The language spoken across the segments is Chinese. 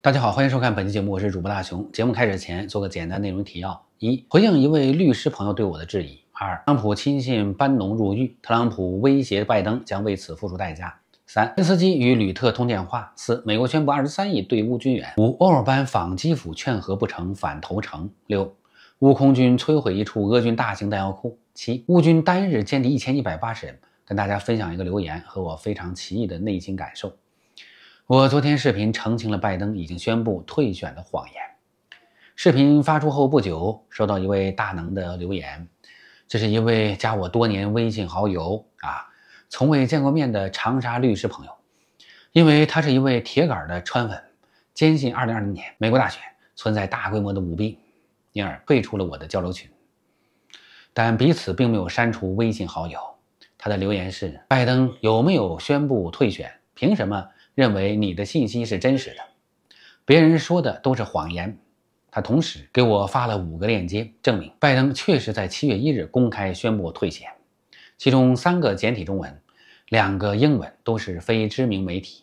大家好，欢迎收看本期节目，我是主播大熊。节目开始前做个简单内容提要：一、回应一位律师朋友对我的质疑；二、特朗普亲信班农入狱，特朗普威胁拜登将为此付出代价；三、泽连斯基与吕特通电话；四、美国宣布二十三亿对乌军援；五、欧尔班访基辅劝和不成反投诚；六、乌空军摧毁一处俄军大型弹药库；七、乌军单日歼敌一千一百八十人。跟大家分享一个留言和我非常奇异的内心感受。我昨天视频澄清了拜登已经宣布退选的谎言。视频发出后不久，收到一位大能的留言，这是一位加我多年微信好友啊，从未见过面的长沙律师朋友，因为他是一位铁杆的川粉，坚信2020年美国大选存在大规模的舞弊，因而退出了我的交流群。但彼此并没有删除微信好友。他的留言是：拜登有没有宣布退选？凭什么？认为你的信息是真实的，别人说的都是谎言。他同时给我发了五个链接，证明拜登确实在七月一日公开宣布退选，其中三个简体中文，两个英文都是非知名媒体。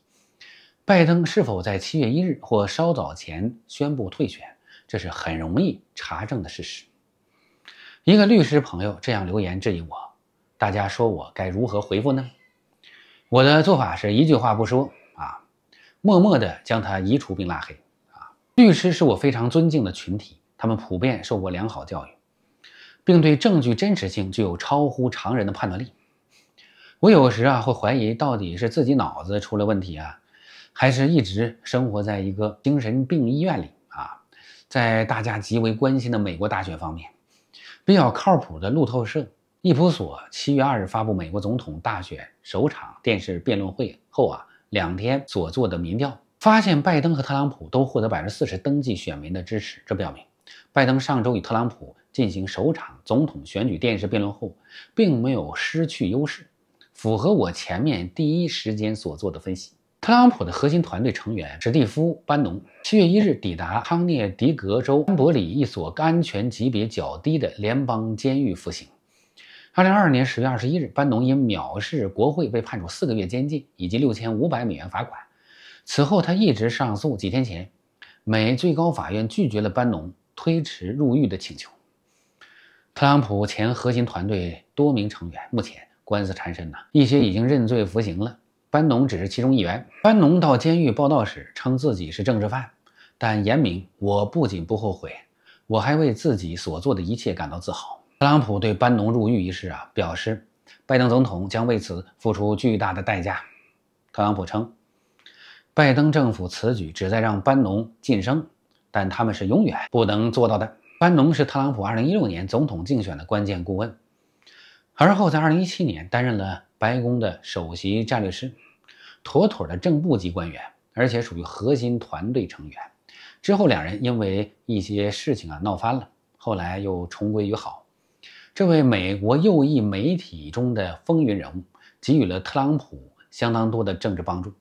拜登是否在七月一日或稍早前宣布退选，这是很容易查证的事实。一个律师朋友这样留言质疑我，大家说我该如何回复呢？我的做法是一句话不说。默默地将他移除并拉黑。啊，律师是我非常尊敬的群体，他们普遍受过良好教育，并对证据真实性具有超乎常人的判断力。我有时啊会怀疑，到底是自己脑子出了问题啊，还是一直生活在一个精神病医院里啊？在大家极为关心的美国大选方面，比较靠谱的路透社、易普所七月二日发布美国总统大选首场电视辩论会后啊。两天所做的民调发现，拜登和特朗普都获得百分之四十登记选民的支持。这表明，拜登上周与特朗普进行首场总统选举电视辩论后，并没有失去优势，符合我前面第一时间所做的分析。特朗普的核心团队成员史蒂夫·班农，七月一日抵达康涅狄格州安伯里一所安全级别较低的联邦监狱服刑。二零二二年十月二十一日，班农因藐视国会被判处四个月监禁以及六千五百美元罚款。此后，他一直上诉。几天前，美最高法院拒绝了班农推迟入狱的请求。特朗普前核心团队多名成员目前官司缠身呢，一些已经认罪服刑了，班农只是其中一员。班农到监狱报道时称自己是政治犯，但严明，我不仅不后悔，我还为自己所做的一切感到自豪。特朗普对班农入狱一事啊表示，拜登总统将为此付出巨大的代价。特朗普称，拜登政府此举旨在让班农晋升，但他们是永远不能做到的。班农是特朗普2016年总统竞选的关键顾问，而后在2017年担任了白宫的首席战略师，妥妥的正部级官员，而且属于核心团队成员。之后两人因为一些事情啊闹翻了，后来又重归于好。这位美国右翼媒体中的风云人物，给予了特朗普相当多的政治帮助，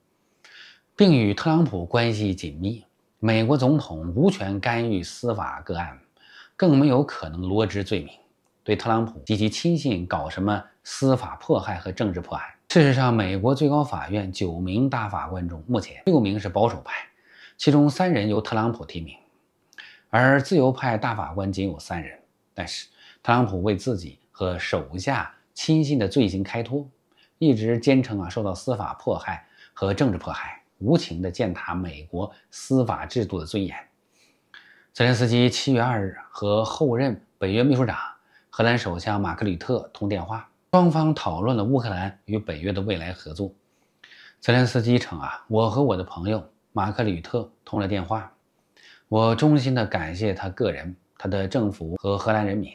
并与特朗普关系紧密。美国总统无权干预司法个案，更没有可能罗织罪名，对特朗普及其亲信搞什么司法迫害和政治迫害。事实上，美国最高法院九名大法官中，目前六名是保守派，其中三人由特朗普提名，而自由派大法官仅有三人。但是，特朗普为自己和手下亲信的罪行开脱，一直坚称啊受到司法迫害和政治迫害，无情地践踏美国司法制度的尊严。泽连斯基七月二日和后任北约秘书长荷兰首相马克吕特通电话，双方讨论了乌克兰与北约的未来合作。泽连斯基称啊我和我的朋友马克吕特通了电话，我衷心地感谢他个人、他的政府和荷兰人民。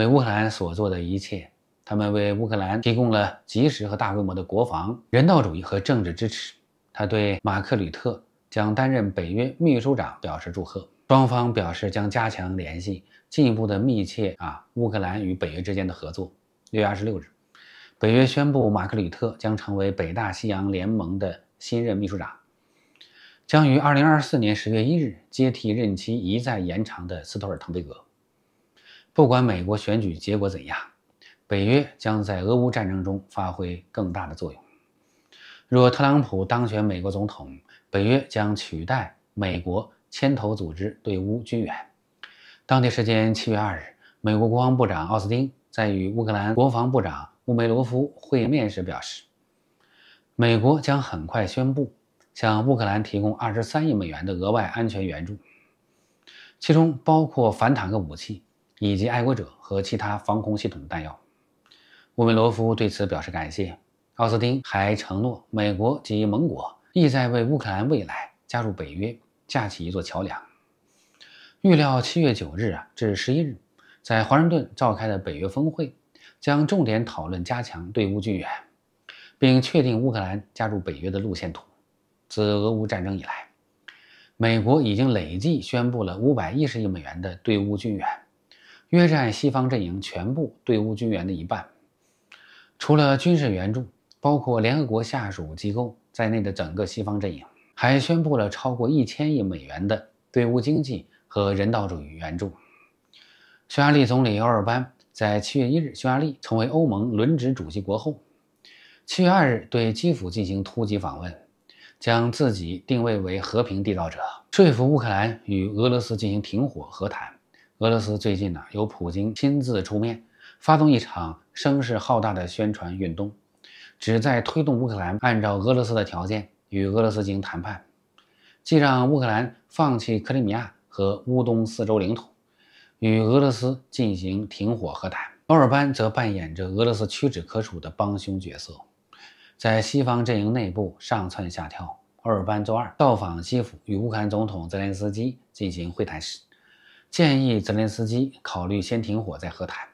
为乌克兰所做的一切，他们为乌克兰提供了及时和大规模的国防、人道主义和政治支持。他对马克吕特将担任北约秘书长表示祝贺，双方表示将加强联系，进一步的密切啊乌克兰与北约之间的合作。六月二十六日，北约宣布马克吕特将成为北大西洋联盟的新任秘书长，将于二零二四年十月一日接替任期一再延长的斯托尔滕贝格。不管美国选举结果怎样，北约将在俄乌战争中发挥更大的作用。若特朗普当选美国总统，北约将取代美国牵头组织对乌军援。当地时间七月二日，美国国防部长奥斯汀在与乌克兰国防部长乌梅罗夫会面时表示，美国将很快宣布向乌克兰提供二十三亿美元的额外安全援助，其中包括反坦克武器。以及爱国者和其他防空系统的弹药。乌梅罗夫对此表示感谢。奥斯汀还承诺，美国及盟国意在为乌克兰未来加入北约架起一座桥梁。预料七月九日啊至十一日，在华盛顿召开的北约峰会，将重点讨论加强对乌军援，并确定乌克兰加入北约的路线图。自俄乌战争以来，美国已经累计宣布了五百一十亿美元的对乌军援。约占西方阵营全部对乌军援的一半。除了军事援助，包括联合国下属机构在内的整个西方阵营还宣布了超过一千亿美元的对乌经济和人道主义援助。匈牙利总理欧尔班在七月一日，匈牙利成为欧盟轮值主席国后，七月二日对基辅进行突击访问，将自己定位为和平缔造者，说服乌克兰与俄罗斯进行停火和谈。俄罗斯最近呢，由普京亲自出面，发动一场声势浩大的宣传运动，旨在推动乌克兰按照俄罗斯的条件与俄罗斯进行谈判，既让乌克兰放弃克里米亚和乌东四州领土，与俄罗斯进行停火和谈。奥尔班则扮演着俄罗斯屈指可数的帮凶角色，在西方阵营内部上窜下跳。奥尔班周二到访基辅，与乌克兰总统泽连斯基进行会谈时。建议泽连斯基考虑先停火再和谈，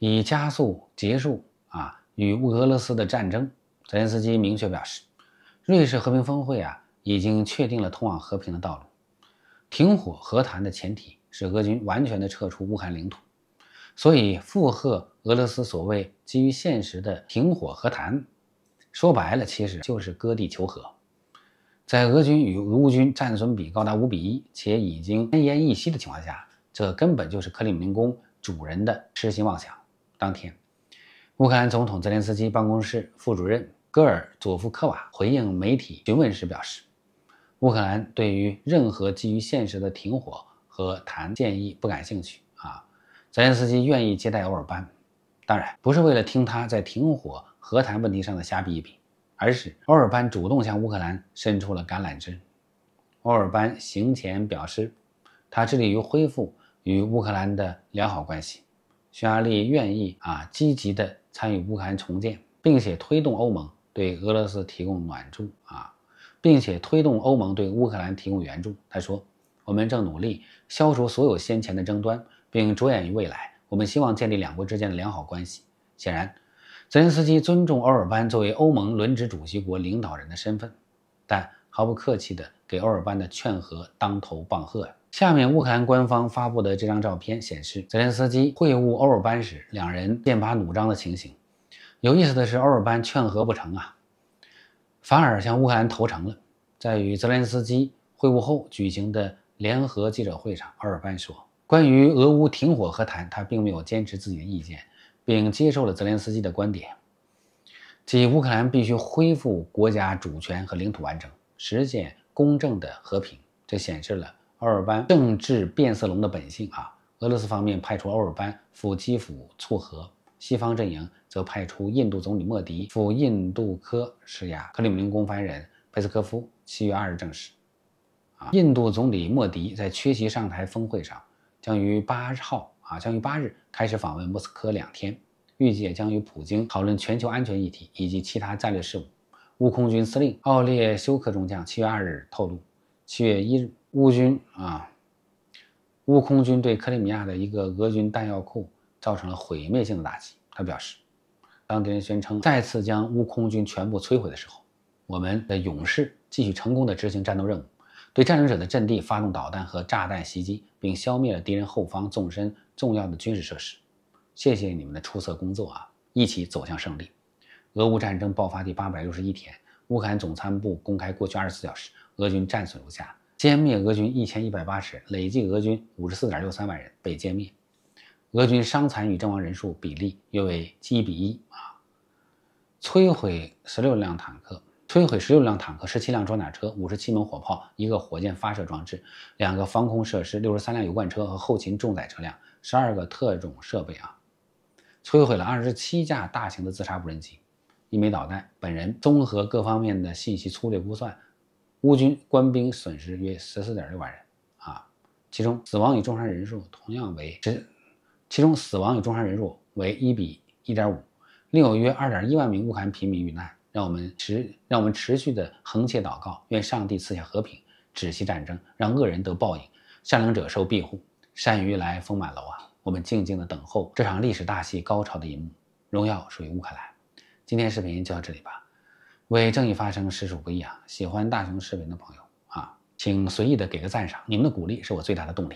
以加速结束啊与俄罗斯的战争。泽连斯基明确表示，瑞士和平峰会啊已经确定了通往和平的道路。停火和谈的前提是俄军完全的撤出乌克兰领土，所以附和俄罗斯所谓基于现实的停火和谈，说白了其实就是割地求和。在俄军与俄乌军战损比高达五比一，且已经奄奄一息的情况下，这根本就是克里明宫主人的痴心妄想。当天，乌克兰总统泽连斯基办公室副主任戈尔佐夫科瓦回应媒体询问时表示，乌克兰对于任何基于现实的停火和谈建议不感兴趣。啊，泽连斯基愿意接待欧尔班，当然不是为了听他在停火和谈问题上的瞎比一比。而是欧尔班主动向乌克兰伸出了橄榄枝。欧尔班行前表示，他致力于恢复与乌克兰的良好关系，匈牙利愿意啊积极地参与乌克兰重建，并且推动欧盟对俄罗斯提供援助啊，并且推动欧盟对乌克兰提供援助。他说：“我们正努力消除所有先前的争端，并着眼于未来。我们希望建立两国之间的良好关系。”显然。泽连斯基尊重欧尔班作为欧盟轮值主席国领导人的身份，但毫不客气地给欧尔班的劝和当头棒喝。下面乌克兰官方发布的这张照片显示，泽连斯基会晤欧尔班时两人剑拔弩张的情形。有意思的是，欧尔班劝和不成啊，反而向乌克兰投诚了。在与泽连斯基会晤后举行的联合记者会上，欧尔班说：“关于俄乌停火和谈，他并没有坚持自己的意见。”并接受了泽连斯基的观点，即乌克兰必须恢复国家主权和领土完整，实现公正的和平。这显示了欧尔班政治变色龙的本性啊！俄罗斯方面派出欧尔班赴基辅促和，西方阵营则派出印度总理莫迪赴印度科施压。克里姆林宫发言人佩斯科夫七月二日证实，啊，印度总理莫迪在缺席上台峰会上将于八号。啊，将于八日开始访问莫斯科两天，预计也将与普京讨论全球安全议题以及其他战略事务。乌空军司令奥列修克中将七月二日透露，七月一日，乌军啊，乌空军对克里米亚的一个俄军弹药库造成了毁灭性的打击。他表示，当敌人宣称再次将乌空军全部摧毁的时候，我们的勇士继续成功的执行战斗任务。对战争者的阵地发动导弹和炸弹袭击，并消灭了敌人后方纵深重要的军事设施。谢谢你们的出色工作啊！一起走向胜利。俄乌战争爆发第八百六十一天，乌克兰总参谋部公开过去二十四小时俄军战损如下：歼灭俄军一千一百八十，累计俄军五十四点六三万人被歼灭，俄军伤残与阵亡人数比例约为一比一啊。摧毁十六辆坦克。摧毁十六辆坦克、十七辆装甲车、五十七门火炮、一个火箭发射装置、两个防空设施、六十三辆油罐车和后勤重载车辆、十二个特种设备啊！摧毁了二十七架大型的自杀无人机、一枚导弹。本人综合各方面的信息粗略估算，乌军官兵损失约十四点六万人啊！其中死亡与重伤人数同样为十，其中死亡与重伤人数为一比一点五，另有约二点一万名乌克兰平民遇难。让我们持让我们持续的横切祷告，愿上帝赐下和平，止息战争，让恶人得报应，善良者受庇护。善于来风满楼啊！我们静静的等候这场历史大戏高潮的一幕。荣耀属于乌克兰。今天视频就到这里吧。为正义发声实属不易啊！喜欢大熊视频的朋友啊，请随意的给个赞赏，你们的鼓励是我最大的动力。